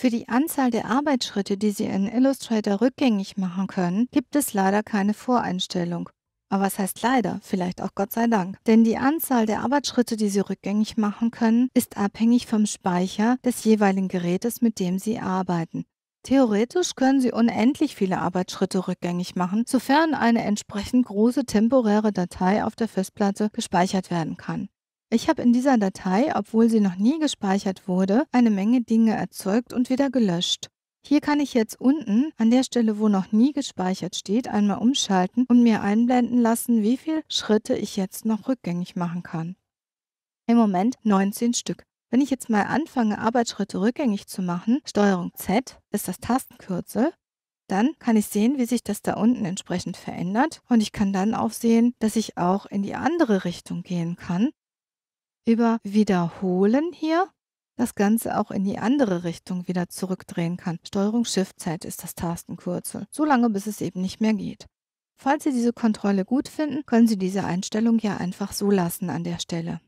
Für die Anzahl der Arbeitsschritte, die Sie in Illustrator rückgängig machen können, gibt es leider keine Voreinstellung. Aber was heißt leider? Vielleicht auch Gott sei Dank. Denn die Anzahl der Arbeitsschritte, die Sie rückgängig machen können, ist abhängig vom Speicher des jeweiligen Gerätes, mit dem Sie arbeiten. Theoretisch können Sie unendlich viele Arbeitsschritte rückgängig machen, sofern eine entsprechend große temporäre Datei auf der Festplatte gespeichert werden kann. Ich habe in dieser Datei, obwohl sie noch nie gespeichert wurde, eine Menge Dinge erzeugt und wieder gelöscht. Hier kann ich jetzt unten an der Stelle, wo noch nie gespeichert steht, einmal umschalten und mir einblenden lassen, wie viele Schritte ich jetzt noch rückgängig machen kann. Im Moment 19 Stück. Wenn ich jetzt mal anfange, Arbeitsschritte rückgängig zu machen, STRG Z ist das Tastenkürzel, dann kann ich sehen, wie sich das da unten entsprechend verändert und ich kann dann auch sehen, dass ich auch in die andere Richtung gehen kann über Wiederholen hier das Ganze auch in die andere Richtung wieder zurückdrehen kann. Steuerung Shift Z ist das Tastenkürzel. So lange, bis es eben nicht mehr geht. Falls Sie diese Kontrolle gut finden, können Sie diese Einstellung ja einfach so lassen an der Stelle.